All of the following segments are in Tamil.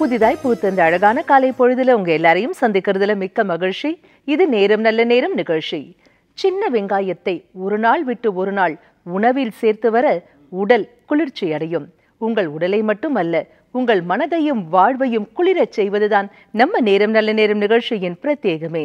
புதிதாய் பூத்த அழகான காலை பொழுதுல உங்க எல்லாரையும் சந்திக்கிறதுல மிக்க மகிழ்ச்சி இது நேரம் நல்ல நேரம் நிகழ்ச்சி சின்ன வெங்காயத்தை ஒரு நாள் விட்டு ஒரு நாள் உணவில் சேர்த்து வர உடல் குளிர்ச்சி அடையும் உங்கள் உடலை மட்டும் அல்ல உங்கள் மனதையும் வாழ்வையும் குளிரச் செய்வதுதான் நம்ம நேரம் நல்ல நேரம் நிகழ்ச்சியின் பிரத்யேகமே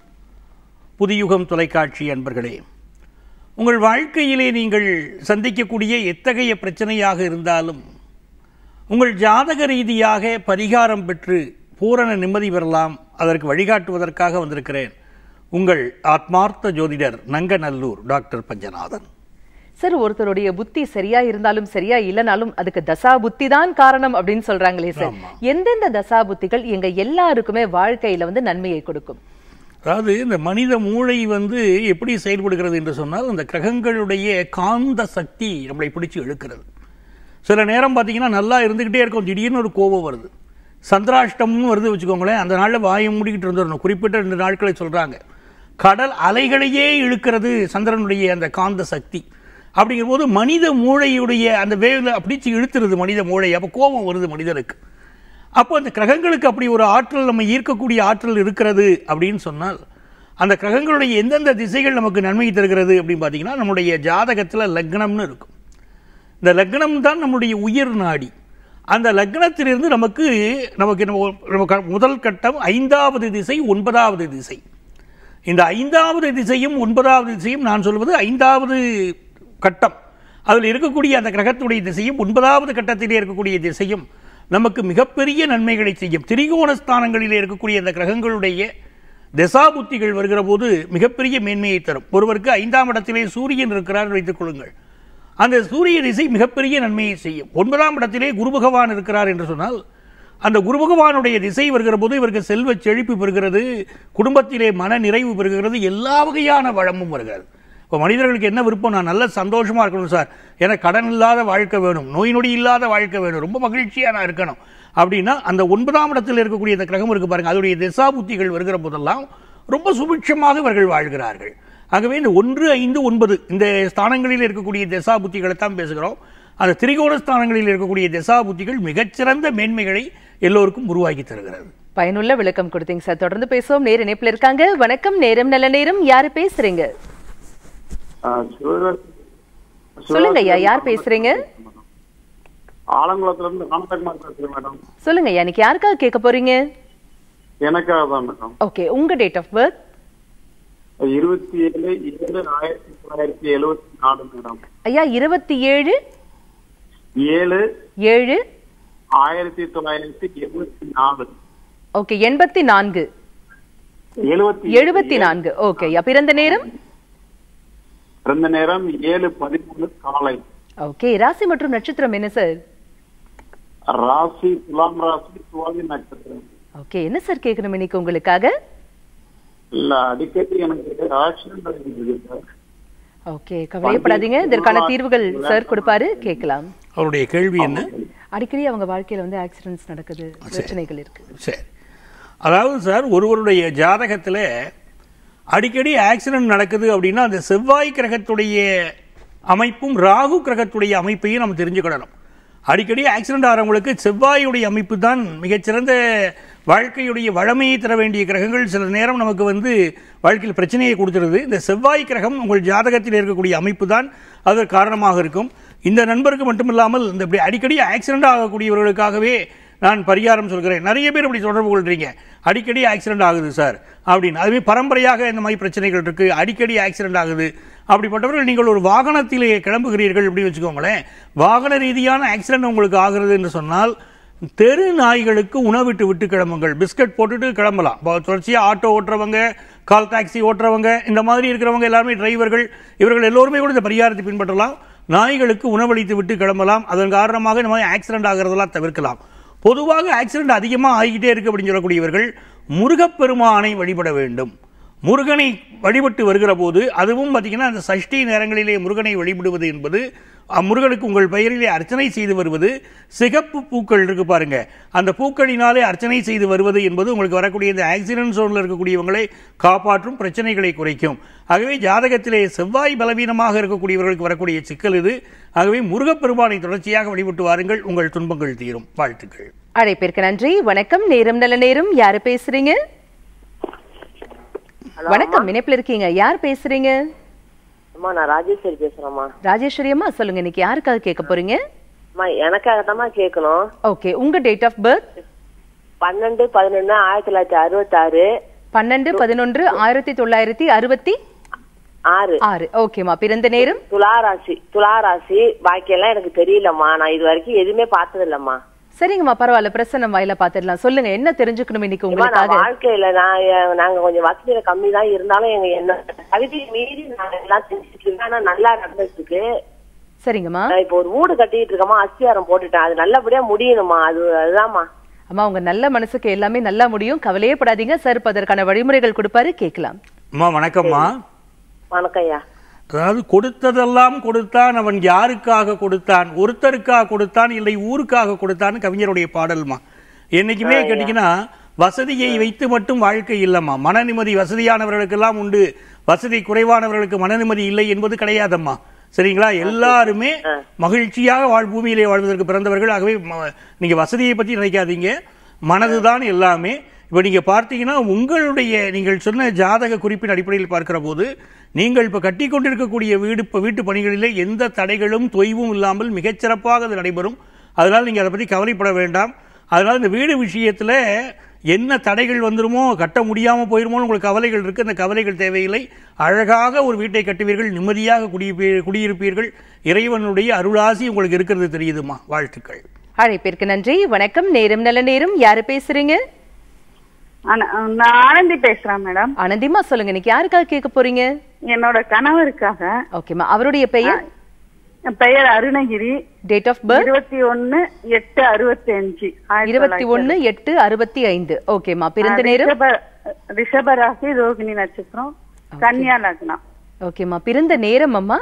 புதியுகம் தொலைக்காட்சி அன்பர்களே உங்கள் வாழ்க்கையிலே நீங்கள் சந்திக்கக்கூடிய எத்தகைய பிரச்சனையாக இருந்தாலும் உங்கள் ஜாதக ரீதியாக பரிகாரம் பெற்று பூரண நிம்மதி பெறலாம் அதற்கு வழிகாட்டுவதற்காக வந்திருக்கிறேன் உங்கள் ஆத்மார்த்த ஜோதிடர் நங்கநல்லூர் டாக்டர் பஞ்சநாதன் சார் ஒருத்தருடைய புத்தி சரியா இருந்தாலும் சரியா இல்லைனாலும் அதுக்கு தசா புத்தி தான் காரணம் அப்படின்னு சொல்றாங்களே சார் எந்தெந்த தசா புத்திகள் எங்க எல்லாருக்குமே வாழ்க்கையில வந்து நன்மையை கொடுக்கும் அதாவது இந்த மனித மூளை வந்து எப்படி செயல்படுகிறது என்று சொன்னால் இந்த கிரகங்களுடைய காந்த சக்தி நம்மளை பிடிச்சி இழுக்கிறது சில நேரம் பார்த்தீங்கன்னா நல்லா இருந்துக்கிட்டே இருக்கும் திடீர்னு ஒரு கோபம் வருது சந்திராஷ்டம்னு வருது வச்சுக்கோங்களேன் அந்த நாளில் வாயை மூடிக்கிட்டு இருந்துடணும் குறிப்பிட்ட ரெண்டு நாட்களை சொல்கிறாங்க கடல் அலைகளையே இழுக்கிறது சந்திரனுடைய அந்த காந்த சக்தி அப்படிங்கும்போது மனித மூளையுடைய அந்த வேவில் பிடிச்சி இழுத்துறது மனித மூளை அப்போ கோபம் வருது மனிதனுக்கு அப்போ அந்த கிரகங்களுக்கு அப்படி ஒரு ஆற்றல் நம்ம ஈர்க்கக்கூடிய ஆற்றல் இருக்கிறது அப்படின்னு சொன்னால் அந்த கிரகங்களுடைய எந்தெந்த திசைகள் நமக்கு நன்மை தருகிறது அப்படின்னு பார்த்தீங்கன்னா நம்முடைய ஜாதகத்தில் லக்னம்னு இருக்கும் இந்த லக்னம் தான் நம்முடைய உயிர் நாடி அந்த லக்னத்திலிருந்து நமக்கு நமக்கு நம்ம முதல் கட்டம் ஐந்தாவது திசை ஒன்பதாவது திசை இந்த ஐந்தாவது திசையும் ஒன்பதாவது திசையும் நான் சொல்வது ஐந்தாவது கட்டம் அதில் இருக்கக்கூடிய அந்த கிரகத்துடைய திசையும் ஒன்பதாவது கட்டத்திலே இருக்கக்கூடிய திசையும் நமக்கு மிகப்பெரிய நன்மைகளை செய்யும் திரிகோண ஸ்தானங்களில் இருக்கக்கூடிய அந்த கிரகங்களுடைய தசாபுத்திகள் வருகிற போது மிகப்பெரிய மேன்மையை தரும் ஒருவருக்கு ஐந்தாம் இடத்திலே சூரியன் இருக்கிறார் வைத்துக் கொள்ளுங்கள் அந்த சூரிய திசை மிகப்பெரிய நன்மையை செய்யும் ஒன்பதாம் இடத்திலே குரு பகவான் இருக்கிறார் என்று சொன்னால் அந்த குரு பகவானுடைய திசை வருகிற போது இவருக்கு செல்வ செழிப்பு பெறுகிறது குடும்பத்திலே மன நிறைவு பெறுகிறது எல்லா வகையான வளமும் வருகிறது இப்போ மனிதர்களுக்கு என்ன விருப்பம் நான் நல்ல சந்தோஷமாக இருக்கணும் சார் எனக்கு கடன் இல்லாத வாழ்க்கை வேணும் நோய் நொடி இல்லாத வாழ்க்கை வேணும் ரொம்ப மகிழ்ச்சியாக நான் இருக்கணும் அப்படின்னா அந்த ஒன்பதாம் இடத்தில் இருக்கக்கூடிய இந்த கிரகம் இருக்குது பாருங்கள் அதோடைய திசாபுத்திகள் வருகிற போதெல்லாம் ரொம்ப சுபிட்சமாக இவர்கள் வாழ்கிறார்கள் ஆகவே இந்த ஒன்று ஐந்து ஒன்பது இந்த ஸ்தானங்களில் இருக்கக்கூடிய திசா புத்திகளை தான் பேசுகிறோம் அந்த திரிகோண ஸ்தானங்களில் இருக்கக்கூடிய திசா புத்திகள் மிகச்சிறந்த மேன்மைகளை எல்லோருக்கும் உருவாக்கி தருகிறது பயனுள்ள விளக்கம் கொடுத்தீங்க சார் தொடர்ந்து பேசுவோம் நேர இணைப்பில் இருக்காங்க வணக்கம் நேரம் நல்ல நேரம் யாரு பேசுறீங்க சொல்லுங்க ஐயா யார் பேசுறீங்க ஆலங்குளத்துல இருந்து கனககுமார் பேசுறேன் மேடம் சொல்லுங்க ஐயா எனக்கு யாருக்காக கேட்க போறீங்க எனக்காக தான் மேடம் ஓகே உங்க டேட் ஆஃப் பர்த் இருபத்தி ஏழு ஏழு ஆயிரத்தி தொள்ளாயிரத்தி எழுபத்தி நாலு மேடம் ஐயா இருபத்தி ஏழு ஏழு ஏழு ஆயிரத்தி தொள்ளாயிரத்தி எழுபத்தி நாலு ஓகே எண்பத்தி நான்கு எழுபத்தி நான்கு ஓகே பிறந்த நேரம் பிறந்த நேரம் ஏழு பதிமூணு காலை ஓகே ராசி மற்றும் நட்சத்திரம் என்ன சார் ராசி துலாம் ராசி நட்சத்திரம் ஓகே என்ன சார் கேட்கணும் இன்னைக்கு உங்களுக்காக இல்ல அடிக்கடி எனக்கு ஆக்சிடென்ட் ஓகே கவலைப்படாதீங்க இதற்கான தீர்வுகள் சார் கொடுப்பாரு கேட்கலாம் அவருடைய கேள்வி என்ன அடிக்கடி அவங்க வாழ்க்கையில வந்து ஆக்சிடென்ட்ஸ் நடக்குது பிரச்சனைகள் இருக்கு சரி அதாவது சார் ஒருவருடைய ஜாதகத்துல அடிக்கடி ஆக்சிடென்ட் நடக்குது அப்படின்னா அந்த செவ்வாய் கிரகத்துடைய அமைப்பும் ராகு கிரகத்துடைய அமைப்பையும் நம்ம தெரிஞ்சுக்கிடணும் அடிக்கடி ஆக்சிடென்ட் ஆகிறவங்களுக்கு செவ்வாயுடைய அமைப்பு தான் மிகச்சிறந்த வாழ்க்கையுடைய வளமையை தர வேண்டிய கிரகங்கள் சில நேரம் நமக்கு வந்து வாழ்க்கையில் பிரச்சனையை கொடுத்துருது இந்த செவ்வாய் கிரகம் உங்கள் ஜாதகத்தில் இருக்கக்கூடிய அமைப்பு தான் அதற்கு காரணமாக இருக்கும் இந்த நண்பருக்கு மட்டுமில்லாமல் இந்த இப்படி அடிக்கடி ஆக்சிடென்ட் ஆகக்கூடியவர்களுக்காகவே நான் பரிகாரம் சொல்கிறேன் நிறைய பேர் இப்படி தொடர்பு கொள்கிறீங்க அடிக்கடி ஆக்சிடென்ட் ஆகுது சார் அப்படின்னு அதுவே பரம்பரையாக இந்த மாதிரி பிரச்சனைகள் இருக்குது அடிக்கடி ஆக்சிடென்ட் ஆகுது அப்படிப்பட்டவர்கள் நீங்கள் ஒரு வாகனத்திலேயே கிளம்புகிறீர்கள் அப்படின்னு வச்சுக்கோங்களேன் வாகன ரீதியான ஆக்சிடென்ட் உங்களுக்கு ஆகிறது என்று சொன்னால் தெரு நாய்களுக்கு உணவிட்டு விட்டு கிளம்புங்கள் பிஸ்கட் போட்டுட்டு கிளம்பலாம் தொடர்ச்சியாக ஆட்டோ ஓட்டுறவங்க கால் டாக்ஸி ஓட்டுறவங்க இந்த மாதிரி இருக்கிறவங்க எல்லாருமே டிரைவர்கள் இவர்கள் எல்லோருமே கூட இந்த பரிகாரத்தை பின்பற்றலாம் நாய்களுக்கு உணவளித்து விட்டு கிளம்பலாம் அதன் காரணமாக இந்த மாதிரி ஆக்சிடென்ட் ஆகிறதெல்லாம் தவிர்க்கலாம் பொதுவாக ஆக்சிடென்ட் அதிகமாக ஆகிக்கிட்டே இருக்கு அப்படின்னு சொல்லக்கூடியவர்கள் முருகப்பெருமானை வழிபட வேண்டும் முருகனை வழிபட்டு வருகிற போது அதுவும் பார்த்திங்கன்னா அந்த சஷ்டி நேரங்களிலே முருகனை வழிபடுவது என்பது அம்முருகனுக்கு உங்கள் பெயரிலே அர்ச்சனை செய்து வருவது சிகப்பு பூக்கள் இருக்குது பாருங்கள் அந்த பூக்களினாலே அர்ச்சனை செய்து வருவது என்பது உங்களுக்கு வரக்கூடிய இந்த ஆக்சிடென்ட் சோனில் இருக்கக்கூடியவங்களை காப்பாற்றும் பிரச்சனைகளை குறைக்கும் ஆகவே ஜாதகத்திலே செவ்வாய் பலவீனமாக இருக்கக்கூடியவர்களுக்கு வரக்கூடிய சிக்கல் இது ஆகவே முருகப்பெருமானை தொடர்ச்சியாக வழிபட்டு வாருங்கள் உங்கள் துன்பங்கள் தீரும் வாழ்த்துக்கள் அழைப்பிற்கு நன்றி வணக்கம் நேரம் நல்ல நேரம் யார் பேசுகிறீங்க வணக்கம் இணைப்புல இருக்கீங்க யார் பேசுறீங்க அம்மா நான் ராஜேஸ்வரி பேசுறேம்மா ராஜேஸ்வரி அம்மா சொல்லுங்க இன்னைக்கு யாருக்காக கேட்க போறீங்க அம்மா எனக்காக தான்மா கேட்கணும் ஓகே உங்க டேட் ஆஃப் பர்த் பன்னெண்டு பதினொன்னு ஆயிரத்தி தொள்ளாயிரத்தி அறுபத்தாறு பன்னெண்டு பதினொன்று ஆயிரத்தி தொள்ளாயிரத்தி அறுபத்தி ஆறு ஆறு ஓகேம்மா பிறந்த நேரம் துளாராசி துளாராசி பாக்கியெல்லாம் எனக்கு தெரியலம்மா நான் இது வரைக்கும் எதுவுமே பார்த்தது இல்லம்மா சரிங்கம்மா பரவாயில்ல பிரசன்னம் வாயில பாத்துடலாம் சொல்லுங்க என்ன தெரிஞ்சுக்கணும் இன்னைக்கு உங்களுக்கு வாழ்க்கையில நான் நாங்க கொஞ்சம் வசதியில கம்மி தான் இருந்தாலும் எங்க என்ன கவிதை மீறி நாங்க எல்லாம் தெரிஞ்சுட்டு ஆனா நல்லா நடந்துருக்கு சரிங்கம்மா இப்போ ஒரு வீடு கட்டிட்டு இருக்கமா அஸ்தியாரம் போட்டுட்டேன் அது நல்லபடியா முடியணுமா அது அதுதான்மா அம்மா உங்க நல்ல மனசுக்கு எல்லாமே நல்லா முடியும் கவலையே படாதீங்க சார் அதற்கான வழிமுறைகள் கொடுப்பாரு கேட்கலாம் அம்மா வணக்கம்மா வணக்கம் ஐயா அதாவது கொடுத்ததெல்லாம் கொடுத்தான் அவன் யாருக்காக கொடுத்தான் ஒருத்தருக்காக கொடுத்தான் இல்லை ஊருக்காக கொடுத்தான்னு கவிஞருடைய பாடல்மா என்னைக்குமே கேட்டீங்கன்னா வசதியை வைத்து மட்டும் வாழ்க்கை இல்லைம்மா மன நிம்மதி வசதியானவர்களுக்கெல்லாம் உண்டு வசதி குறைவானவர்களுக்கு மன நிம்மதி இல்லை என்பது கிடையாதம்மா சரிங்களா எல்லாருமே மகிழ்ச்சியாக வாழ் பூமியிலே வாழ்வதற்கு பிறந்தவர்கள் ஆகவே நீங்கள் வசதியை பற்றி நினைக்காதீங்க மனதுதான் எல்லாமே இப்போ நீங்கள் பார்த்தீங்கன்னா உங்களுடைய நீங்கள் சொன்ன ஜாதக குறிப்பின் அடிப்படையில் பார்க்கிற போது நீங்கள் இப்போ கட்டி கொண்டிருக்கக்கூடிய வீடு இப்போ வீட்டு பணிகளிலே எந்த தடைகளும் தொய்வும் இல்லாமல் மிகச்சிறப்பாக அது நடைபெறும் அதனால் நீங்கள் அதை பற்றி கவலைப்பட வேண்டாம் அதனால் இந்த வீடு விஷயத்தில் என்ன தடைகள் வந்துருமோ கட்ட முடியாமல் போயிருமோன்னு உங்களுக்கு கவலைகள் இருக்குது அந்த கவலைகள் தேவையில்லை அழகாக ஒரு வீட்டை கட்டுவீர்கள் நிம்மதியாக குடியிருப்பீர் குடியிருப்பீர்கள் இறைவனுடைய அருளாசி உங்களுக்கு இருக்கிறது தெரியுதுமா வாழ்த்துக்கள் அழைப்பிற்கு நன்றி வணக்கம் நேரம் நல்ல நேரம் யார் பேசுறீங்க நான் ஆனந்தி பேசுறேன் மேடம் ஆனந்திமா சொல்லுங்க நீங்க யாருக்காக கேட்க போறீங்க என்னோட கணவருக்காக ஓகேமா அவருடைய பெயர் பெயர் அருணகிரி டேட் ஆஃப் பர்த் இருபத்தி ஒன்னு எட்டு அறுபத்தி அஞ்சு இருபத்தி ஒன்னு எட்டு அறுபத்தி ஐந்து ஓகேமா பிறந்த நேரம் ரிஷபராசி ரோகிணி நட்சத்திரம் கன்யா லக்னம் ஓகேமா பிறந்த நேரம் அம்மா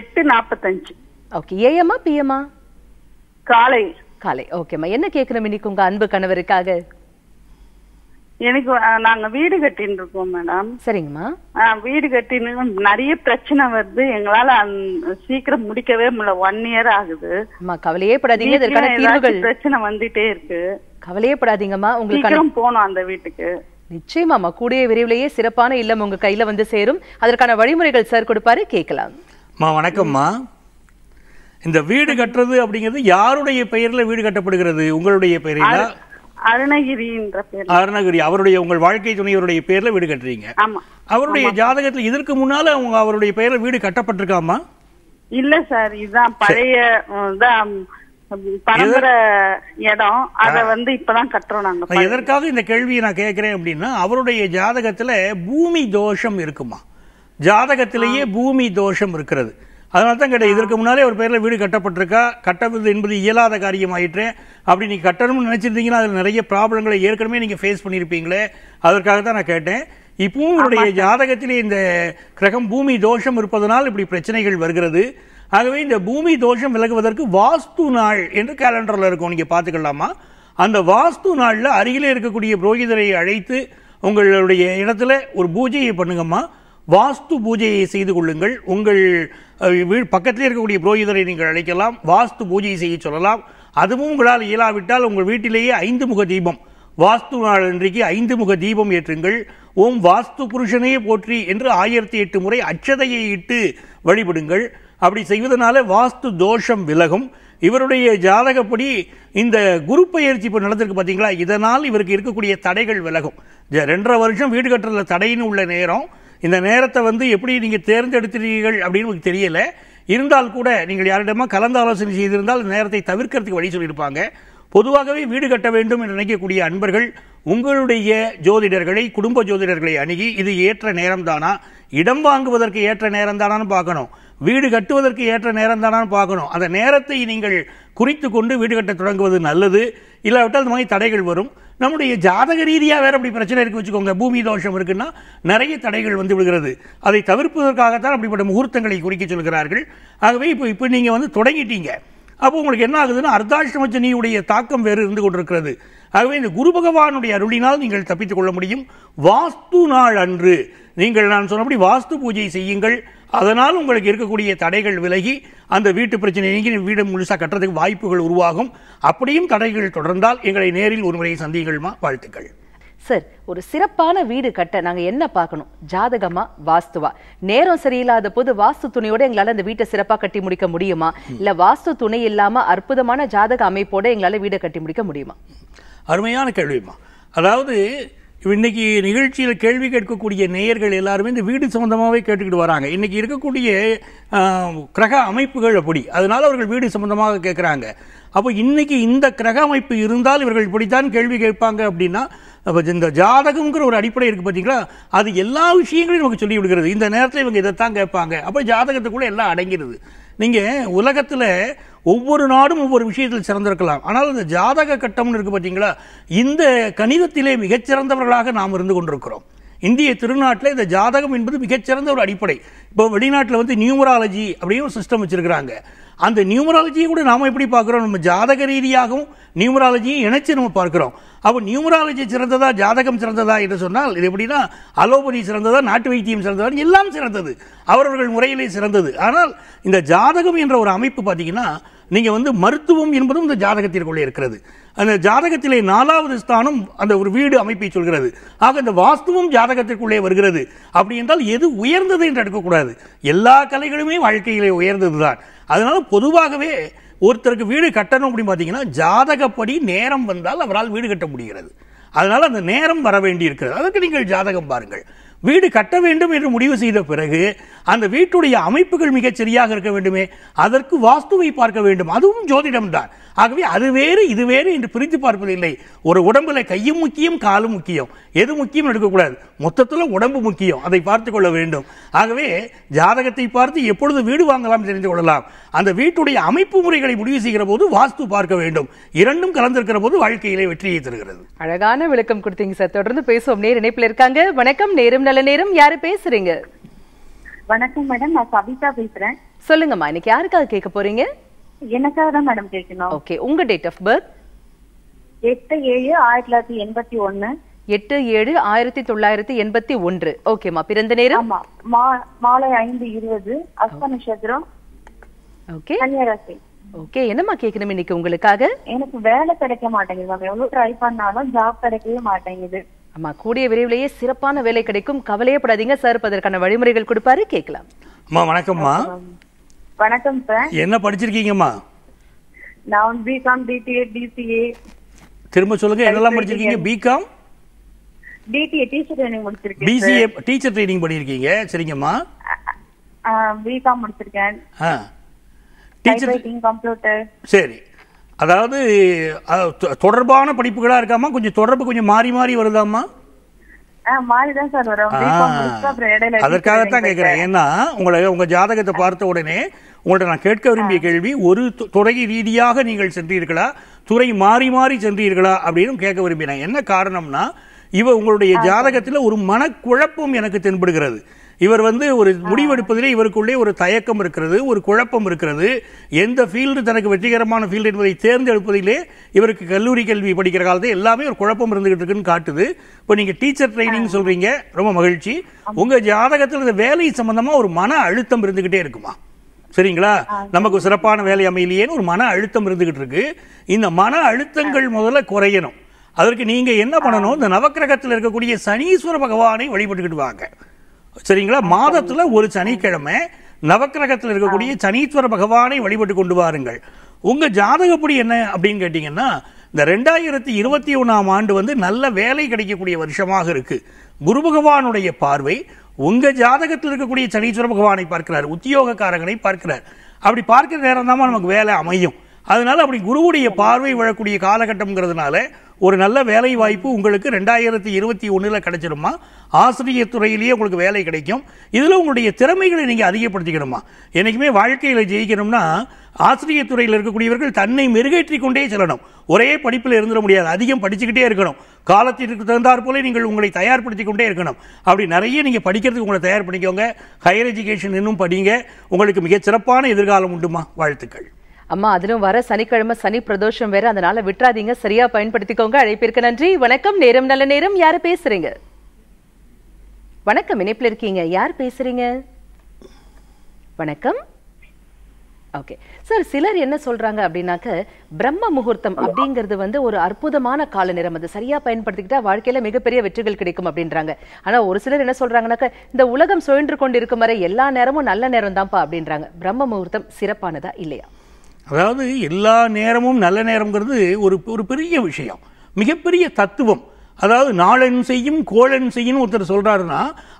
எட்டு நாற்பத்தஞ்சு ஓகே ஏஎம்மா பிஎம்மா காலை காலை ஓகேம்மா என்ன கேட்கணும் இன்னைக்கு உங்க அன்பு கணவருக்காக எனக்கு நாங்க வீடு கட்டின்னு இருக்கோம் மேடம் சரிங்கம்மா வீடு கட்டின்னு நிறைய பிரச்சனை வருது எங்களால சீக்கிரம் முடிக்கவே முடியல ஒன் இயர் ஆகுது கவலையே படாதீங்க பிரச்சனை வந்துட்டே இருக்கு கவலையே படாதீங்கம்மா உங்களுக்கு போனோம் அந்த வீட்டுக்கு நிச்சயமா கூடிய விரைவிலேயே சிறப்பான இல்லம் உங்க கையில வந்து சேரும் அதற்கான வழிமுறைகள் சார் கொடுப்பாரு கேட்கலாம் வணக்கம்மா இந்த வீடு கட்டுறது அப்படிங்கிறது யாருடைய பெயர்ல வீடு கட்டப்படுகிறது உங்களுடைய பெயரில் அருணகிரி அவருடைய உங்கள் வாழ்க்கை துணையவருடைய பேர்ல வீடு கட்டுறீங்க அவருடைய ஜாதகத்துல இதற்கு முன்னால அவங்க அவருடைய பெயர்ல வீடு கட்டப்பட்டிருக்காமா இல்ல சார் இதுதான் பழைய இடம் அத வந்து இப்பதான் கட்டுறோம் எதற்காக இந்த கேள்வியை நான் கேட்கிறேன் அப்படின்னா அவருடைய ஜாதகத்துல பூமி தோஷம் இருக்குமா ஜாதகத்திலேயே பூமி தோஷம் இருக்கிறது அதனால தான் கேட்டேன் இதற்கு முன்னாலே ஒரு பேரில் வீடு கட்டப்பட்டிருக்கா கட்டப்படுது என்பது இயலாத காரியம் காரியமாயிற்று அப்படி நீங்கள் கட்டணும்னு நினச்சிருந்தீங்கன்னா அதில் நிறைய ப்ராப்ளங்களை ஏற்கனவே நீங்கள் ஃபேஸ் பண்ணியிருப்பீங்களே அதற்காக தான் நான் கேட்டேன் இப்பவும் உங்களுடைய ஜாதகத்திலே இந்த கிரகம் பூமி தோஷம் இருப்பதனால் இப்படி பிரச்சனைகள் வருகிறது ஆகவே இந்த பூமி தோஷம் விலகுவதற்கு வாஸ்து நாள் என்று கேலண்டரில் இருக்கும் நீங்கள் பார்த்துக்கலாமா அந்த வாஸ்து நாளில் அருகிலே இருக்கக்கூடிய புரோகிதரை அழைத்து உங்களுடைய இடத்துல ஒரு பூஜையை பண்ணுங்கம்மா வாஸ்து பூஜையை செய்து கொள்ளுங்கள் உங்கள் பக்கத்தில் இருக்கக்கூடிய புரோகிதரை நீங்கள் அழைக்கலாம் வாஸ்து பூஜையை செய்ய சொல்லலாம் அதுவும் உங்களால் இயலாவிட்டால் உங்கள் வீட்டிலேயே ஐந்து முக தீபம் வாஸ்து நாள் அன்றைக்கு ஐந்து முக தீபம் ஏற்றுங்கள் ஓம் வாஸ்து புருஷனே போற்றி என்று ஆயிரத்தி எட்டு முறை அச்சதையை இட்டு வழிபடுங்கள் அப்படி செய்வதனால வாஸ்து தோஷம் விலகும் இவருடைய ஜாதகப்படி இந்த குரு பயிற்சி இப்போ நடந்திருக்கு பார்த்தீங்களா இதனால் இவருக்கு இருக்கக்கூடிய தடைகள் விலகும் ரெண்டரை வருஷம் வீடு கட்டுறதுல தடைன்னு உள்ள நேரம் இந்த நேரத்தை வந்து எப்படி நீங்கள் தேர்ந்தெடுத்திருக்கீர்கள் அப்படின்னு உங்களுக்கு தெரியலை இருந்தால் கூட நீங்கள் யாரிடமா கலந்து ஆலோசனை செய்திருந்தால் நேரத்தை தவிர்க்கிறதுக்கு வழி சொல்லியிருப்பாங்க பொதுவாகவே வீடு கட்ட வேண்டும் என்று நினைக்கக்கூடிய அன்பர்கள் உங்களுடைய ஜோதிடர்களை குடும்ப ஜோதிடர்களை அணுகி இது ஏற்ற நேரம் தானா இடம் வாங்குவதற்கு ஏற்ற நேரம் தானான்னு பார்க்கணும் வீடு கட்டுவதற்கு ஏற்ற நேரம் தானான்னு பார்க்கணும் அந்த நேரத்தை நீங்கள் குறித்து கொண்டு வீடு கட்ட தொடங்குவது நல்லது இல்லாவிட்டால் அந்த மாதிரி தடைகள் வரும் நம்முடைய ஜாதக ரீதியாக வேறு அப்படி பிரச்சனை இருக்குது வச்சுக்கோங்க பூமி தோஷம் இருக்குன்னா நிறைய தடைகள் வந்து விடுகிறது அதை தவிர்ப்பதற்காகத்தான் அப்படிப்பட்ட முகூர்த்தங்களை குறிக்க சொல்கிறார்கள் ஆகவே இப்போ இப்போ நீங்கள் வந்து தொடங்கிட்டீங்க அப்போ உங்களுக்கு என்ன ஆகுதுன்னா அர்த்தாஷ்டமச்சனியுடைய தாக்கம் வேறு இருந்து கொண்டிருக்கிறது ஆகவே இந்த குரு பகவானுடைய அருளினால் நீங்கள் தப்பித்துக் கொள்ள முடியும் வாஸ்து நாள் அன்று நீங்கள் நான் சொன்னபடி வாஸ்து பூஜை செய்யுங்கள் அதனால் உங்களுக்கு இருக்கக்கூடிய தடைகள் விலகி அந்த வீட்டு பிரச்சனை நீங்கி வீடு முழுசாக கட்டுறதுக்கு வாய்ப்புகள் உருவாகும் அப்படியும் தடைகள் தொடர்ந்தால் எங்களை நேரில் ஒருமுறை சந்திங்கள்மா வாழ்த்துக்கள் சார் ஒரு சிறப்பான வீடு கட்ட நாங்கள் என்ன பார்க்கணும் ஜாதகமா வாஸ்துவா நேரம் சரியில்லாத போது வாஸ்து துணையோட எங்களால் அந்த வீட்டை சிறப்பாக கட்டி முடிக்க முடியுமா இல்லை வாஸ்து துணை இல்லாமல் அற்புதமான ஜாதக அமைப்போட எங்களால் வீடை கட்டி முடிக்க முடியுமா அருமையான கேள்விமா அதாவது இன்னைக்கு நிகழ்ச்சியில் கேள்வி கேட்கக்கூடிய நேயர்கள் எல்லாருமே இந்த வீடு சம்மந்தமாகவே கேட்டுக்கிட்டு வராங்க இன்றைக்கி இருக்கக்கூடிய கிரக அமைப்புகள் அப்படி அதனால் அவர்கள் வீடு சம்மந்தமாக கேட்குறாங்க அப்போ இன்றைக்கி இந்த கிரக அமைப்பு இருந்தால் இவர்கள் இப்படித்தான் கேள்வி கேட்பாங்க அப்படின்னா அப்போ இந்த ஜாதகம்ங்கிற ஒரு அடிப்படை இருக்குது பார்த்தீங்களா அது எல்லா விஷயங்களையும் நமக்கு சொல்லி விடுகிறது இந்த நேரத்தில் இவங்க இதைத்தான் கேட்பாங்க அப்போ ஜாதகத்துக்குள்ளே எல்லாம் அடங்கிடுது நீங்கள் உலகத்தில் ஒவ்வொரு நாடும் ஒவ்வொரு விஷயத்தில் சிறந்திருக்கலாம் ஆனால் இந்த ஜாதக கட்டம்னு இருக்குது பார்த்தீங்களா இந்த கணிதத்திலே மிகச்சிறந்தவர்களாக நாம் இருந்து கொண்டிருக்கிறோம் இந்திய திருநாட்டில் இந்த ஜாதகம் என்பது மிகச்சிறந்த ஒரு அடிப்படை இப்போ வெளிநாட்டில் வந்து நியூமராலஜி அப்படின்னு ஒரு சிஸ்டம் வச்சுருக்கிறாங்க அந்த நியூமராலஜியை கூட நாம் எப்படி பார்க்குறோம் நம்ம ஜாதக ரீதியாகவும் நியூமராலஜியும் இணைச்சு நம்ம பார்க்குறோம் அப்போ நியூமராலஜி சிறந்ததா ஜாதகம் சிறந்ததா என்று சொன்னால் இது எப்படின்னா அலோபதி சிறந்ததா நாட்டு வைத்தியம் சிறந்ததா எல்லாம் சிறந்தது அவரவர்கள் முறையிலே சிறந்தது ஆனால் இந்த ஜாதகம் என்ற ஒரு அமைப்பு பார்த்திங்கன்னா நீங்கள் வந்து மருத்துவம் என்பதும் இந்த ஜாதகத்திற்குள்ளே இருக்கிறது அந்த ஜாதகத்திலே நாலாவது ஸ்தானம் அந்த ஒரு வீடு அமைப்பை சொல்கிறது ஆக இந்த வாஸ்துவம் ஜாதகத்திற்குள்ளே வருகிறது அப்படி என்றால் எது உயர்ந்தது என்று எடுக்கக்கூடாது எல்லா கலைகளுமே வாழ்க்கையிலே உயர்ந்தது தான் அதனால் பொதுவாகவே ஒருத்தருக்கு வீடு கட்டணும் அப்படின்னு பார்த்தீங்கன்னா ஜாதகப்படி நேரம் வந்தால் அவரால் வீடு கட்ட முடிகிறது அதனால் அந்த நேரம் வர வேண்டி இருக்கிறது அதுக்கு நீங்கள் ஜாதகம் பாருங்கள் வீடு கட்ட வேண்டும் என்று முடிவு செய்த பிறகு அந்த வீட்டுடைய அமைப்புகள் மிகச் சரியாக இருக்க வேண்டுமே அதற்கு வாஸ்துவை பார்க்க வேண்டும் அதுவும் ஜோதிடம் தான் ஆகவே அது வேறு இது வேறு என்று பிரித்து பார்ப்பதில்லை ஒரு உடம்புல கையும் முக்கியம் காலும் முக்கியம் எது முக்கியம் எடுக்கக்கூடாது மொத்தத்தில் உடம்பு முக்கியம் அதை பார்த்து கொள்ள வேண்டும் ஆகவே ஜாதகத்தை பார்த்து எப்பொழுது வீடு வாங்கலாம் தெரிந்து கொள்ளலாம் அந்த வீட்டுடைய அமைப்பு முறைகளை முடிவு செய்கிற போது வாஸ்து பார்க்க வேண்டும் இரண்டும் கலந்திருக்கிற போது வாழ்க்கையிலே வெற்றியை தருகிறது அழகான விளக்கம் கொடுத்தீங்க சார் தொடர்ந்து பேசுவோம் நேர் இணைப்பில் இருக்காங்க வணக்கம் நேரும் நல்ல நேரம் யாரு பேசுறீங்க வணக்கம் மேடம் நான் சவிதா பேசுறேன் சொல்லுங்கம்மா இன்னைக்கு யாருக்காக கேட்க போறீங்க எனக்காக தான் மேடம் கேட்கணும் ஓகே உங்க டேட் ஆஃப் பர்த் எட்டு ஏழு ஆயிரத்தி தொள்ளாயிரத்தி எண்பத்தி ஒன்னு எட்டு ஏழு ஆயிரத்தி தொள்ளாயிரத்தி எண்பத்தி ஒன்று ஓகேம்மா பிறந்த நேரம் மாலை ஐந்து இருபது அஸ்த நட்சத்திரம் ஓகே கன்னியராசி ஓகே என்னம்மா கேட்கணும் இன்னைக்கு உங்களுக்காக எனக்கு வேலை கிடைக்க மாட்டேங்குது மேம் எவ்வளவு ட்ரை பண்ணாலும் ஜாப் கிடைக்கவே மாட்டேங்குது ஆமா கூடிய விரைவிலேயே சிறப்பான வேலை கிடைக்கும் கவலையப்படாதீங்க சார் அதற்கான வழிமுறைகள் கொடுப்பாரு கேட்கலாம் அம்மா வணக்கம்மா வணக்கம் சார் என்ன படிச்சிருக்கீங்கம்மா நான் பிகாம் டிடிஏ டிசிஏ திரும்ப சொல்லுங்க என்னெல்லாம் படிச்சிருக்கீங்க பிகாம் டிடிஏ டீச்சர் ட்ரைனிங் முடிச்சிருக்கேன் பிசிஏ டீச்சர் ட்ரைனிங் பண்ணிருக்கீங்க சரிங்கம்மா பிகாம் முடிச்சிருக்கேன் டீச்சர் கம்ப்யூட்டர் சரி அதாவது தொடர்பான படிப்புகளா இருக்காமா கொஞ்சம் தொடர்பு கொஞ்சம் மாறி மாறி வருதாமா அதற்காகத்தான் கேட்கிறேன் ஏன்னா உங்களை உங்க ஜாதகத்தை பார்த்த உடனே உங்கள்ட்ட நான் கேட்க விரும்பிய கேள்வி ஒரு துறை ரீதியாக நீங்கள் சென்றீர்களா துறை மாறி மாறி சென்றீர்களா அப்படின்னு கேட்க விரும்பினேன் என்ன காரணம்னா இவ உங்களுடைய ஜாதகத்துல ஒரு மனக்குழப்பம் எனக்கு தென்படுகிறது இவர் வந்து ஒரு முடிவெடுப்பதிலே இவருக்குள்ளே ஒரு தயக்கம் இருக்கிறது ஒரு குழப்பம் இருக்கிறது எந்த ஃபீல்டு தனக்கு வெற்றிகரமான ஃபீல்டு என்பதை தேர்ந்தெடுப்பதிலே இவருக்கு கல்லூரி கல்வி படிக்கிற காலத்தில் எல்லாமே ஒரு குழப்பம் இருந்துகிட்டு இருக்குன்னு காட்டுது இப்போ நீங்கள் டீச்சர் ட்ரைனிங் சொல்கிறீங்க ரொம்ப மகிழ்ச்சி உங்கள் ஜாதகத்தில் இந்த வேலை சம்மந்தமாக ஒரு மன அழுத்தம் இருந்துக்கிட்டே இருக்குமா சரிங்களா நமக்கு சிறப்பான வேலை அமையிலேன்னு ஒரு மன அழுத்தம் இருந்துகிட்டு இருக்கு இந்த மன அழுத்தங்கள் முதல்ல குறையணும் அதற்கு நீங்க என்ன பண்ணணும் இந்த நவக்கிரகத்தில் இருக்கக்கூடிய சனீஸ்வர பகவானை வழிபட்டுக்கிட்டு வாங்க சரிங்களா மாதத்தில் ஒரு சனிக்கிழமை நவக்கிரகத்தில் இருக்கக்கூடிய சனீஸ்வர பகவானை வழிபட்டு கொண்டு வாருங்கள் உங்கள் ஜாதகப்படி என்ன அப்படின்னு கேட்டிங்கன்னா இந்த ரெண்டாயிரத்தி இருபத்தி ஒன்றாம் ஆண்டு வந்து நல்ல வேலை கிடைக்கக்கூடிய வருஷமாக இருக்குது குரு பகவானுடைய பார்வை உங்கள் ஜாதகத்தில் இருக்கக்கூடிய சனீஸ்வர பகவானை பார்க்கிறார் உத்தியோகக்காரகனை பார்க்கிறார் அப்படி பார்க்கிற நேரம் தான் நமக்கு வேலை அமையும் அதனால அப்படி குருவுடைய பார்வை வழக்கூடிய காலகட்டம்ங்கிறதுனால ஒரு நல்ல வேலை வாய்ப்பு உங்களுக்கு ரெண்டாயிரத்தி இருபத்தி ஒன்றில் கிடைச்சிருமா ஆசிரியர் துறையிலேயே உங்களுக்கு வேலை கிடைக்கும் இதில் உங்களுடைய திறமைகளை நீங்கள் அதிகப்படுத்திக்கணுமா என்றைக்குமே வாழ்க்கையில் ஜெயிக்கணும்னா ஆசிரியர் துறையில் இருக்கக்கூடியவர்கள் தன்னை மெருகேற்றி கொண்டே செல்லணும் ஒரே படிப்பில் இருந்துட முடியாது அதிகம் படிச்சுக்கிட்டே இருக்கணும் காலத்திற்கு தகுந்தாற் போல நீங்கள் உங்களை தயார்படுத்தி கொண்டே இருக்கணும் அப்படி நிறைய நீங்கள் படிக்கிறதுக்கு உங்களை தயார் பண்ணிக்கோங்க ஹையர் எஜுகேஷன் இன்னும் படிங்க உங்களுக்கு மிகச்சிறப்பான எதிர்காலம் உண்டுமா வாழ்த்துக்கள் அம்மா அதிலும் வர சனிக்கிழமை சனி பிரதோஷம் வேற அதனால விட்டுறாதீங்க சரியா பயன்படுத்திக்கோங்க அழைப்பிற்கு நன்றி வணக்கம் நேரம் நல்ல நேரம் யாரு பேசுறீங்க வணக்கம் இணைப்பில் இருக்கீங்க யார் பேசுறீங்க வணக்கம் ஓகே சார் சிலர் என்ன சொல்றாங்க அப்படின்னாக்க பிரம்ம முகூர்த்தம் அப்படிங்கிறது வந்து ஒரு அற்புதமான கால நேரம் அது சரியா பயன்படுத்திக்கிட்டா வாழ்க்கையில மிகப்பெரிய வெற்றிகள் கிடைக்கும் அப்படின்றாங்க ஆனா ஒரு சிலர் என்ன சொல்றாங்கன்னாக்க இந்த உலகம் சுழன்று கொண்டு இருக்கும் வரை எல்லா நேரமும் நல்ல நேரம் தான்ப்பா அப்படின்றாங்க பிரம்ம முகூர்த்தம் சிறப்பானதா இல்லையா அதாவது எல்லா நேரமும் நல்ல நேரம்ங்கிறது ஒரு ஒரு பெரிய விஷயம் மிகப்பெரிய தத்துவம் அதாவது நாளன் செய்யும் கோழன் செய்யும் ஒருத்தர் சொல்கிறாருன்னா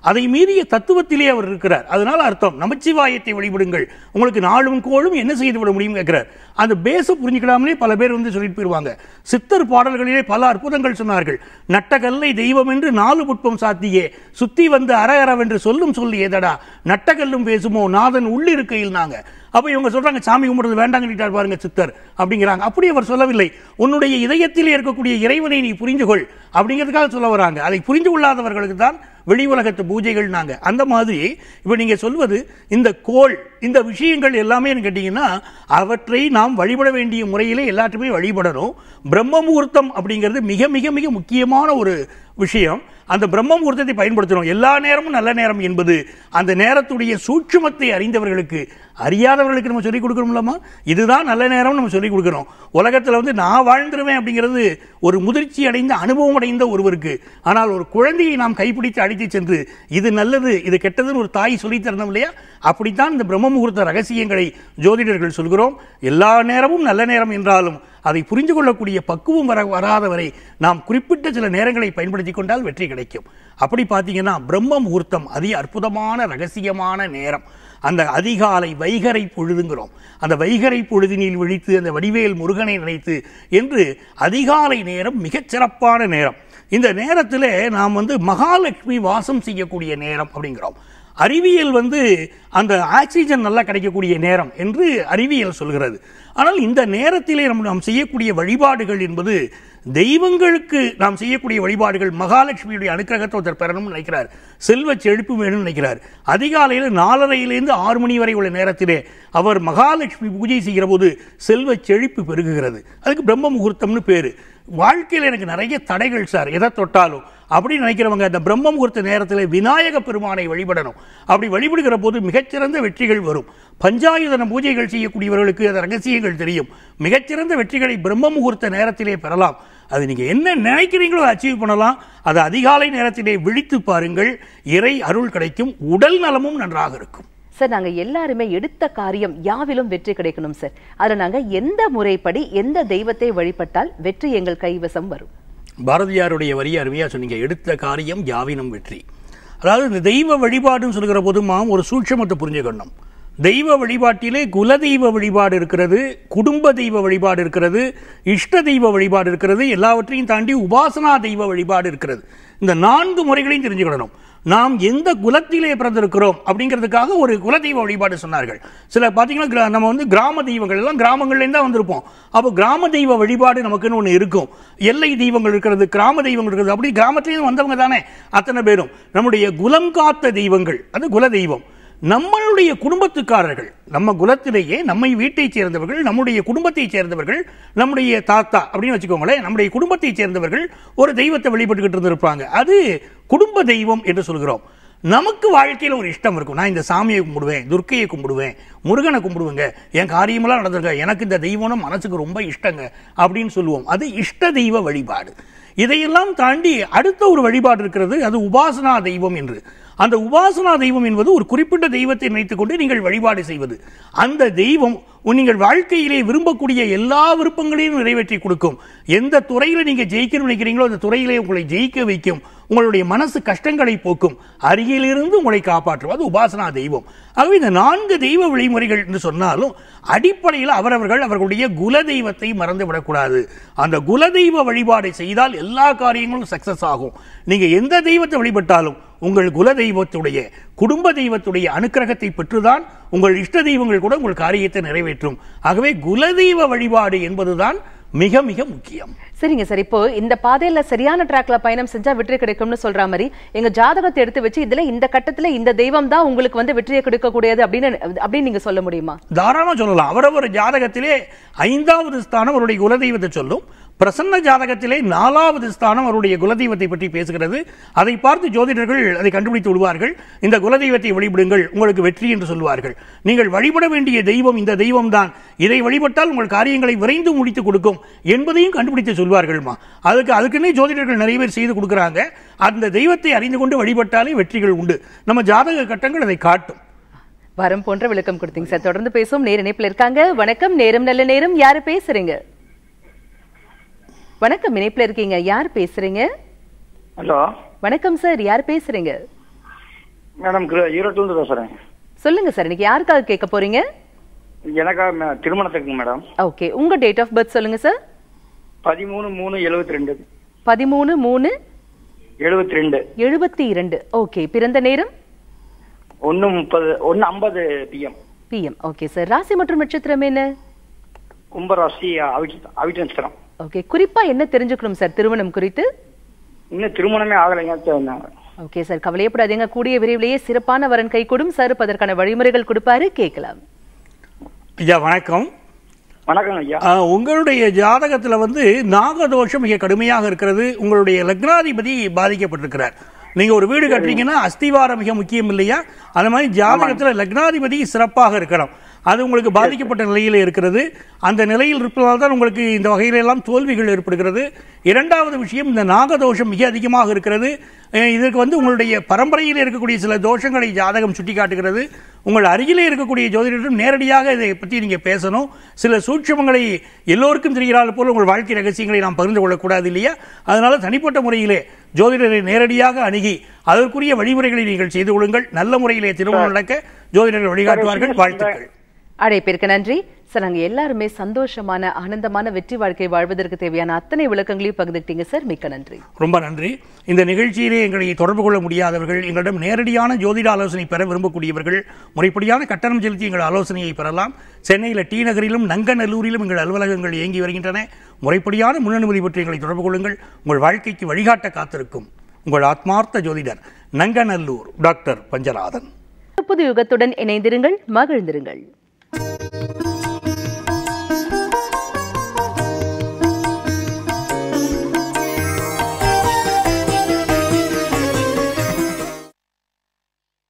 அதை மீறிய தத்துவத்திலே அவர் இருக்கிறார் அதனால் அர்த்தம் நமச்சிவாயத்தை வழிபடுங்கள் உங்களுக்கு நாளும் கோளும் என்ன செய்து விட முடியும் கேட்கிறார் அந்த பேச புரிஞ்சுக்கலாமே பல பேர் வந்து சொல்லிட்டு போயிடுவாங்க சித்தர் பாடல்களிலே பல அற்புதங்கள் சொன்னார்கள் நட்டகல்லை தெய்வம் என்று நாலு புட்பம் சாத்தியே சுத்தி வந்து அரகரவென்று சொல்லும் சொல்லி ஏதடா நட்டகல்லும் பேசுமோ நாதன் உள்ளிருக்கையில் நாங்கள் அப்போ இவங்க சொல்கிறாங்க சாமி கும்பிடுறது வேண்டாங்கிட்டார் பாருங்க சித்தர் அப்படிங்கிறாங்க அப்படி அவர் சொல்லவில்லை உன்னுடைய இதயத்தில் இருக்கக்கூடிய இறைவனை நீ புரிஞ்சுகொள் அப்படிங்கிறதுக்காக சொல்ல வராங்க அதை புரிந்து கொள்ளாதவர்களுக்கு தான் வெளி உலகத்து பூஜைகள் நாங்கள் அந்த மாதிரி இப்போ நீங்கள் சொல்வது இந்த கோள் இந்த விஷயங்கள் எல்லாமே கேட்டிங்கன்னா அவற்றை நாம் வழிபட வேண்டிய முறையிலே எல்லாற்றுமே வழிபடணும் பிரம்ம முகூர்த்தம் அப்படிங்கிறது மிக மிக மிக முக்கியமான ஒரு விஷயம் அந்த பிரம்ம முகூர்த்தத்தை பயன்படுத்தணும் எல்லா நேரமும் நல்ல நேரம் என்பது அந்த நேரத்துடைய சூட்சுமத்தை அறிந்தவர்களுக்கு அறியாதவர்களுக்கு நம்ம சொல்லிக் கொடுக்கணும்லாமா இதுதான் நல்ல நேரம்னு நம்ம சொல்லிக் கொடுக்குறோம் உலகத்தில் வந்து நான் வாழ்ந்துருவேன் அப்படிங்கிறது ஒரு முதிர்ச்சி அடைந்த அனுபவம் அடைந்த ஒருவருக்கு ஆனால் ஒரு குழந்தையை நாம் கைப்பிடித்து அழைத்து சென்று இது நல்லது இது கெட்டதுன்னு ஒரு தாய் சொல்லித்தரணும் இல்லையா அப்படித்தான் இந்த பிரம்ம முகூர்த்த ரகசியங்களை ஜோதிடர்கள் சொல்கிறோம் எல்லா நேரமும் நல்ல நேரம் என்றாலும் அதை புரிந்து கொள்ளக்கூடிய பக்குவம் வர வராதவரை நாம் குறிப்பிட்ட சில நேரங்களை பயன்படுத்தி கொண்டால் வெற்றி கிடைக்கும் அப்படி பார்த்தீங்கன்னா பிரம்ம முகூர்த்தம் அதிக அற்புதமான ரகசியமான நேரம் அந்த அதிகாலை வைகரை பொழுதுங்கிறோம் அந்த வைகரை பொழுதினில் விழித்து அந்த வடிவேல் முருகனை நினைத்து என்று அதிகாலை நேரம் சிறப்பான நேரம் இந்த நேரத்தில் நாம் வந்து மகாலட்சுமி வாசம் செய்யக்கூடிய நேரம் அப்படிங்கிறோம் அறிவியல் வந்து அந்த ஆக்சிஜன் நல்லா கிடைக்கக்கூடிய நேரம் என்று அறிவியல் சொல்கிறது ஆனால் இந்த நேரத்திலே நம் நாம் செய்யக்கூடிய வழிபாடுகள் என்பது தெய்வங்களுக்கு நாம் செய்யக்கூடிய வழிபாடுகள் மகாலட்சுமியுடைய அனுக்கிரகத்தை ஒருத்தர் பெறணும்னு நினைக்கிறார் செல்வ செழிப்பு வேணும்னு நினைக்கிறார் அதிகாலையில் நாலரையிலேருந்து ஆறு மணி வரை உள்ள நேரத்திலே அவர் மகாலட்சுமி பூஜை செய்கிற போது செல்வ செழிப்பு பெருகுகிறது அதுக்கு பிரம்ம முகூர்த்தம்னு பேர் வாழ்க்கையில் எனக்கு நிறைய தடைகள் சார் எதை தொட்டாலும் அப்படின்னு நினைக்கிறவங்க அந்த பிரம்ம முகூர்த்த நேரத்தில் விநாயக பெருமானை வழிபடணும் அப்படி வழிபடுகிற போது மிகச்சிறந்த வெற்றிகள் வரும் பஞ்சாயுதன பூஜைகள் செய்யக்கூடியவர்களுக்கு அந்த ரகசியங்கள் தெரியும் மிகச்சிறந்த வெற்றிகளை பிரம்ம முகூர்த்த நேரத்திலே பெறலாம் அது நீங்கள் என்ன நினைக்கிறீங்களோ அச்சீவ் பண்ணலாம் அது அதிகாலை நேரத்திலே விழித்து பாருங்கள் இறை அருள் கிடைக்கும் உடல் நலமும் நன்றாக இருக்கும் சார் நாங்கள் எல்லாருமே எடுத்த காரியம் யாவிலும் வெற்றி கிடைக்கணும் சார் அதில் நாங்கள் எந்த முறைப்படி எந்த தெய்வத்தை வழிபட்டால் வெற்றி எங்கள் கைவசம் வரும் பாரதியாருடைய வரிய அருமையாக சொன்னீங்க எடுத்த காரியம் யாவினும் வெற்றி அதாவது இந்த தெய்வ வழிபாடுன்னு சொல்கிற போது மாம் ஒரு சூட்சமத்தை புரிஞ்சுக்கணும் தெய்வ வழிபாட்டிலே குல தெய்வ வழிபாடு இருக்கிறது குடும்ப தெய்வ வழிபாடு இருக்கிறது இஷ்ட தெய்வ வழிபாடு இருக்கிறது எல்லாவற்றையும் தாண்டி உபாசனா தெய்வ வழிபாடு இருக்கிறது இந்த நான்கு முறைகளையும் தெரிஞ்சுக்கணும் நாம் எந்த குலத்திலே பிறந்திருக்கிறோம் அப்படிங்கிறதுக்காக ஒரு குலதெய்வ வழிபாடு சொன்னார்கள் சில பார்த்தீங்கன்னா நம்ம வந்து கிராம தெய்வங்கள் எல்லாம் கிராமங்கள்லேருந்து தான் வந்திருப்போம் அப்போ கிராம தெய்வ வழிபாடு நமக்குன்னு ஒன்று இருக்கும் எல்லை தெய்வங்கள் இருக்கிறது கிராம தெய்வங்கள் இருக்கிறது அப்படி கிராமத்திலேருந்து வந்தவங்க தானே அத்தனை பேரும் நம்முடைய குலம் காத்த தெய்வங்கள் அது குல தெய்வம் நம்மளுடைய குடும்பத்துக்காரர்கள் நம்ம குலத்திலேயே நம்மை வீட்டை சேர்ந்தவர்கள் நம்முடைய குடும்பத்தை சேர்ந்தவர்கள் நம்முடைய தாத்தா அப்படின்னு வச்சுக்கோங்களேன் நம்முடைய குடும்பத்தை சேர்ந்தவர்கள் ஒரு தெய்வத்தை வெளிப்பட்டுக்கிட்டு இருந்திருப்பாங்க அது குடும்ப தெய்வம் என்று சொல்கிறோம் நமக்கு வாழ்க்கையில் ஒரு இஷ்டம் இருக்கும் நான் இந்த சாமியை கும்பிடுவேன் துர்க்கையை கும்பிடுவேன் முருகனை கும்பிடுவேங்க என் காரியமெல்லாம் நடந்திருக்க எனக்கு இந்த தெய்வம்னு மனசுக்கு ரொம்ப இஷ்டங்க அப்படின்னு சொல்லுவோம் அது இஷ்ட தெய்வ வழிபாடு இதையெல்லாம் தாண்டி அடுத்த ஒரு வழிபாடு இருக்கிறது அது உபாசனா தெய்வம் என்று அந்த உபாசனா தெய்வம் என்பது ஒரு குறிப்பிட்ட தெய்வத்தை நினைத்துக்கொண்டு நீங்கள் வழிபாடு செய்வது அந்த தெய்வம் நீங்கள் வாழ்க்கையிலே விரும்பக்கூடிய எல்லா விருப்பங்களையும் நிறைவேற்றி கொடுக்கும் எந்த துறையில் நீங்கள் ஜெயிக்கணும்னு நினைக்கிறீங்களோ அந்த துறையிலே உங்களை ஜெயிக்க வைக்கும் உங்களுடைய மனசு கஷ்டங்களை போக்கும் அருகிலிருந்து உங்களை காப்பாற்றும் அது உபாசனா தெய்வம் ஆகவே இந்த நான்கு தெய்வ வழிமுறைகள் என்று சொன்னாலும் அடிப்படையில் அவரவர்கள் அவர்களுடைய குல தெய்வத்தை மறந்து விடக்கூடாது அந்த குல தெய்வ வழிபாடை செய்தால் எல்லா காரியங்களும் சக்சஸ் ஆகும் நீங்கள் எந்த தெய்வத்தை வழிபட்டாலும் உங்கள் குல தெய்வத்துடைய குடும்ப தெய்வத்துடைய அனுக்கிரகத்தை பெற்றுதான் உங்கள் இஷ்ட தெய்வங்கள் கூட உங்கள் காரியத்தை நிறைவேற்ற நிறைவேற்றும் ஆகவே குலதெய்வ வழிபாடு என்பதுதான் மிக மிக முக்கியம் சரிங்க சார் இப்போ இந்த பாதையில சரியான டிராக்ல பயணம் செஞ்சா வெற்றி கிடைக்கும்னு சொல்ற மாதிரி எங்க ஜாதகத்தை எடுத்து வச்சு இதுல இந்த கட்டத்துல இந்த தெய்வம் தான் உங்களுக்கு வந்து வெற்றியை கொடுக்க கூடியது அப்படின்னு அப்படின்னு நீங்க சொல்ல முடியுமா தாராளமா சொல்லலாம் அவரவர் ஜாதகத்திலே ஐந்தாவது ஸ்தானம் அவருடைய குலதெய்வத்தை சொல்லும் பிரசன்ன ஜாதகத்திலே நாலாவது ஸ்தானம் அவருடைய குலதெய்வத்தை பற்றி பேசுகிறது அதை பார்த்து ஜோதிடர்கள் அதை கண்டுபிடித்து விடுவார்கள் இந்த குலதெய்வத்தை வழிபடுங்கள் உங்களுக்கு வெற்றி என்று சொல்வார்கள் நீங்கள் வழிபட வேண்டிய தெய்வம் இந்த தெய்வம் தான் இதை வழிபட்டால் உங்கள் காரியங்களை விரைந்து முடித்து கொடுக்கும் என்பதையும் கண்டுபிடித்து சொல்வார்கள்மா அதுக்கு அதுக்குன்னே ஜோதிடர்கள் நிறைய பேர் செய்து கொடுக்குறாங்க அந்த தெய்வத்தை அறிந்து கொண்டு வழிபட்டாலே வெற்றிகள் உண்டு நம்ம ஜாதக கட்டங்கள் அதை காட்டும் வரம் போன்ற விளக்கம் கொடுத்தீங்க சார் தொடர்ந்து பேசும் நேர் இணைப்பில் இருக்காங்க வணக்கம் நேரம் நல்ல நேரம் யாரு பேசுறீங்க வணக்கம் இணைப்புல இருக்கீங்க யார் பேசுறீங்க ஹலோ வணக்கம் சார் யார் பேசுறீங்க மேடம் ஈரோட்ல இருந்து பேசுறேன் சொல்லுங்க சார் இன்னைக்கு யாருக்காக கேட்க போறீங்க எனக்காக திருமணத்துக்கு மேடம் ஓகே உங்க டேட் ஆஃப் பர்த் சொல்லுங்க சார் பதிமூணு மூணு எழுபத்தி ரெண்டு பதிமூணு மூணு எழுபத்தி ரெண்டு எழுபத்தி இரண்டு ஓகே பிறந்த நேரம் ஒன்னு முப்பது ஒன்னு ஐம்பது பிஎம் பிஎம் ஓகே சார் ராசி மற்றும் நட்சத்திரம் என்ன கும்பராசி அவிட்ட நட்சத்திரம் ஓகே குறிப்பா என்ன தெரிஞ்சுக்கணும் சார் திருமணம் குறித்து இன்னும் திருமணமே ஆகலைங்க ஓகே சார் கவலையப்படாதீங்க கூடிய விரைவிலேயே சிறப்பான வரன் சார் அதற்கான வழிமுறைகள் கொடுப்பாரு கேட்கலாம் ஐயா வணக்கம் வணக்கம் ஐயா உங்களுடைய ஜாதகத்துல வந்து நாகதோஷம் மிக கடுமையாக இருக்கிறது உங்களுடைய லக்னாதிபதி பாதிக்கப்பட்டிருக்கிறார் நீங்க ஒரு வீடு கட்டுறீங்கன்னா அஸ்திவாரம் மிக முக்கியம் இல்லையா அந்த மாதிரி ஜாதகத்துல லக்னாதிபதி சிறப்பாக இருக்கணும் அது உங்களுக்கு பாதிக்கப்பட்ட நிலையில் இருக்கிறது அந்த நிலையில் இருப்பதால் தான் உங்களுக்கு இந்த வகையில எல்லாம் தோல்விகள் ஏற்படுகிறது இரண்டாவது விஷயம் இந்த நாகதோஷம் மிக அதிகமாக இருக்கிறது இதற்கு வந்து உங்களுடைய பரம்பரையில் இருக்கக்கூடிய சில தோஷங்களை ஜாதகம் சுட்டி காட்டுகிறது உங்கள் அருகிலே இருக்கக்கூடிய ஜோதிடரிடம் நேரடியாக இதை பற்றி நீங்கள் பேசணும் சில சூட்சமங்களை எல்லோருக்கும் தெரிகிறாள் போல் உங்கள் வாழ்க்கை ரகசியங்களை நாம் பகிர்ந்து கொள்ளக்கூடாது இல்லையா அதனால தனிப்பட்ட முறையிலே ஜோதிடரை நேரடியாக அணுகி அதற்குரிய வழிமுறைகளை நீங்கள் செய்து கொள்ளுங்கள் நல்ல முறையிலே திருமணம் நடக்க ஜோதிடர்கள் வழிகாட்டுவார்கள் வாழ்த்துக்கள் அழைப்பிற்கு நன்றி சார் நாங்கள் எல்லாருமே சந்தோஷமான ஆனந்தமான வெற்றி வாழ்க்கை வாழ்வதற்கு தேவையான அத்தனை விளக்கங்களையும் பகிர்ந்துக்கிட்டீங்க சார் மிக்க நன்றி ரொம்ப நன்றி இந்த நிகழ்ச்சியிலே எங்களை தொடர்பு கொள்ள முடியாதவர்கள் எங்களிடம் நேரடியான ஜோதிட ஆலோசனை பெற விரும்பக்கூடியவர்கள் முறைப்படியான கட்டணம் செலுத்தி எங்கள் ஆலோசனையை பெறலாம் சென்னையில் டி நகரிலும் நங்கநல்லூரிலும் எங்கள் அலுவலகங்கள் இயங்கி வருகின்றன முறைப்படியான முன்னனுமதி பற்றி எங்களை தொடர்பு கொள்ளுங்கள் உங்கள் வாழ்க்கைக்கு வழிகாட்ட காத்திருக்கும் உங்கள் ஆத்மார்த்த ஜோதிடர் நங்கநல்லூர் டாக்டர் பஞ்சநாதன் புது யுகத்துடன் இணைந்திருங்கள் மகிழ்ந்திருங்கள் Música